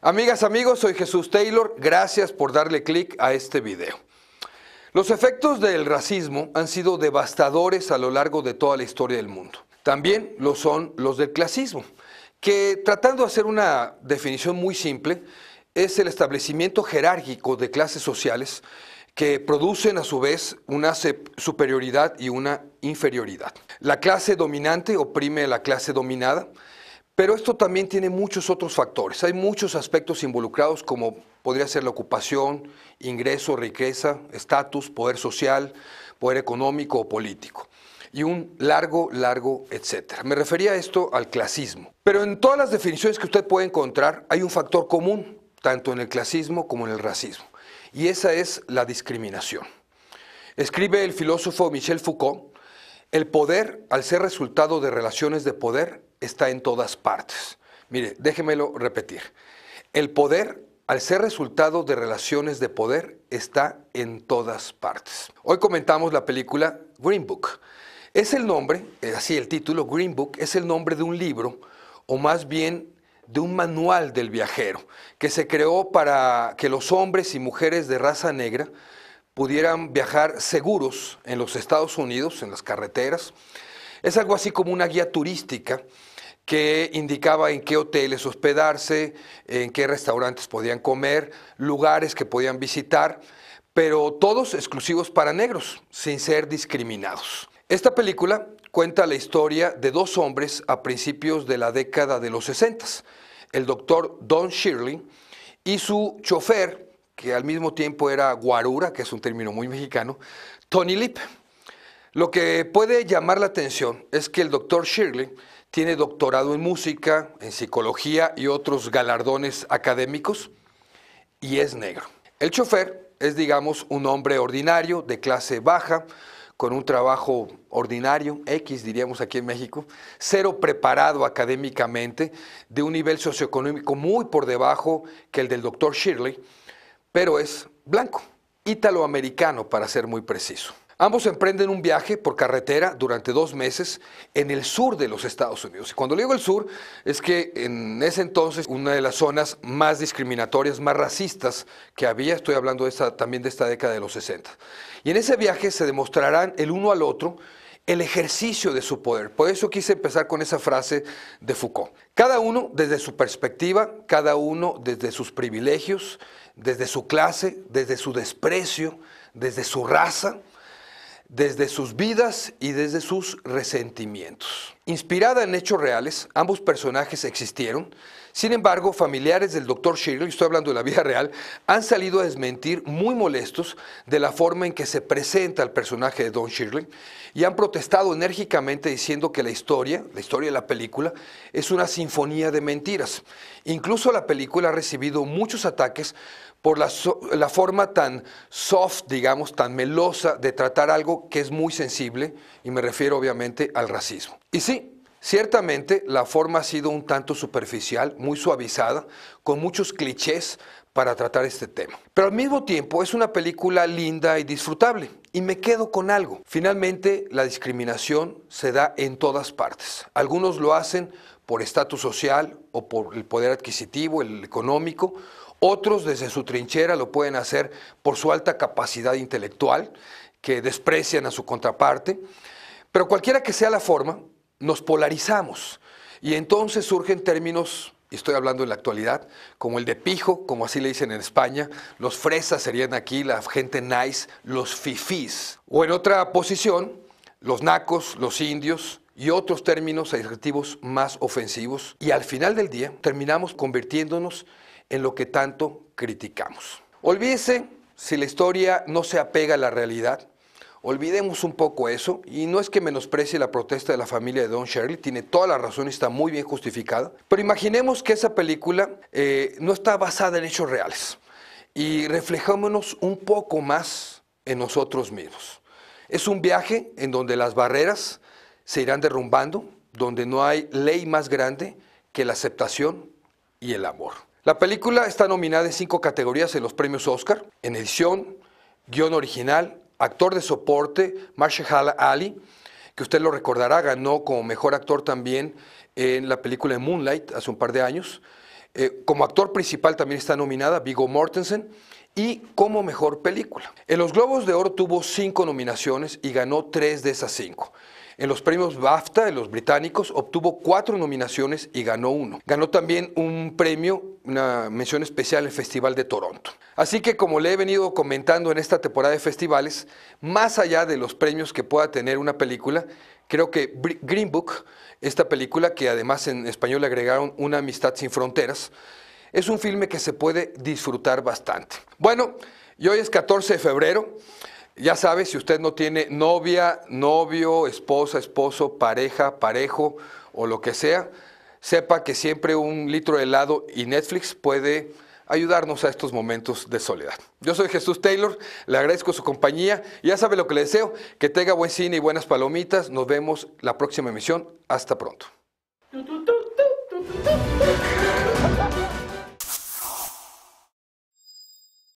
Amigas, amigos, soy Jesús Taylor. Gracias por darle clic a este video. Los efectos del racismo han sido devastadores a lo largo de toda la historia del mundo. También lo son los del clasismo, que tratando de hacer una definición muy simple, es el establecimiento jerárquico de clases sociales que producen a su vez una superioridad y una inferioridad. La clase dominante oprime a la clase dominada pero esto también tiene muchos otros factores. Hay muchos aspectos involucrados como podría ser la ocupación, ingreso, riqueza, estatus, poder social, poder económico o político. Y un largo, largo, etcétera. Me refería a esto al clasismo. Pero en todas las definiciones que usted puede encontrar hay un factor común, tanto en el clasismo como en el racismo. Y esa es la discriminación. Escribe el filósofo Michel Foucault, el poder, al ser resultado de relaciones de poder, está en todas partes. Mire, déjemelo repetir. El poder, al ser resultado de relaciones de poder, está en todas partes. Hoy comentamos la película Green Book. Es el nombre, eh, así el título, Green Book, es el nombre de un libro, o más bien de un manual del viajero, que se creó para que los hombres y mujeres de raza negra pudieran viajar seguros en los Estados Unidos, en las carreteras. Es algo así como una guía turística que indicaba en qué hoteles hospedarse, en qué restaurantes podían comer, lugares que podían visitar, pero todos exclusivos para negros, sin ser discriminados. Esta película cuenta la historia de dos hombres a principios de la década de los 60, el doctor Don Shirley y su chofer, que al mismo tiempo era guarura, que es un término muy mexicano, Tony Lip. Lo que puede llamar la atención es que el doctor Shirley tiene doctorado en música, en psicología y otros galardones académicos y es negro. El chofer es, digamos, un hombre ordinario, de clase baja, con un trabajo ordinario, X diríamos aquí en México, cero preparado académicamente, de un nivel socioeconómico muy por debajo que el del doctor Shirley, pero es blanco, italoamericano para ser muy preciso. Ambos emprenden un viaje por carretera durante dos meses en el sur de los Estados Unidos. Y cuando digo el sur, es que en ese entonces una de las zonas más discriminatorias, más racistas que había, estoy hablando de esta, también de esta década de los 60. Y en ese viaje se demostrarán el uno al otro el ejercicio de su poder. Por eso quise empezar con esa frase de Foucault. Cada uno desde su perspectiva, cada uno desde sus privilegios, desde su clase, desde su desprecio, desde su raza, desde sus vidas y desde sus resentimientos. Inspirada en hechos reales, ambos personajes existieron. Sin embargo, familiares del doctor Shirley, estoy hablando de la vida real, han salido a desmentir muy molestos de la forma en que se presenta el personaje de Don Shirley y han protestado enérgicamente diciendo que la historia, la historia de la película, es una sinfonía de mentiras. Incluso la película ha recibido muchos ataques por la, la forma tan soft, digamos, tan melosa de tratar algo que es muy sensible, y me refiero obviamente al racismo. Y sí, ciertamente la forma ha sido un tanto superficial, muy suavizada, con muchos clichés para tratar este tema. Pero al mismo tiempo es una película linda y disfrutable. Y me quedo con algo. Finalmente, la discriminación se da en todas partes. Algunos lo hacen por estatus social o por el poder adquisitivo, el económico. Otros desde su trinchera lo pueden hacer por su alta capacidad intelectual, que desprecian a su contraparte. Pero cualquiera que sea la forma, nos polarizamos y entonces surgen términos y estoy hablando en la actualidad, como el de pijo, como así le dicen en España, los fresas serían aquí, la gente nice, los fifís. O en otra posición, los nacos, los indios y otros términos adjetivos más ofensivos. Y al final del día terminamos convirtiéndonos en lo que tanto criticamos. Olvídese si la historia no se apega a la realidad, Olvidemos un poco eso, y no es que menosprecie la protesta de la familia de Don Shirley, tiene toda la razón y está muy bien justificada, pero imaginemos que esa película eh, no está basada en hechos reales y reflejámonos un poco más en nosotros mismos. Es un viaje en donde las barreras se irán derrumbando, donde no hay ley más grande que la aceptación y el amor. La película está nominada en cinco categorías en los premios Oscar, en edición, guión original, actor de soporte, Marshall Ali, que usted lo recordará, ganó como mejor actor también en la película Moonlight hace un par de años. Eh, como actor principal también está nominada Vigo Mortensen y como mejor película. En los Globos de Oro tuvo cinco nominaciones y ganó tres de esas cinco. En los premios BAFTA de los británicos obtuvo cuatro nominaciones y ganó uno. Ganó también un premio, una mención especial en el Festival de Toronto. Así que como le he venido comentando en esta temporada de festivales, más allá de los premios que pueda tener una película, creo que Green Book, esta película que además en español le agregaron Una Amistad sin Fronteras, es un filme que se puede disfrutar bastante. Bueno, y hoy es 14 de febrero. Ya sabe, si usted no tiene novia, novio, esposa, esposo, pareja, parejo o lo que sea, sepa que siempre un litro de helado y Netflix puede ayudarnos a estos momentos de soledad. Yo soy Jesús Taylor, le agradezco su compañía y ya sabe lo que le deseo, que tenga buen cine y buenas palomitas. Nos vemos la próxima emisión. Hasta pronto.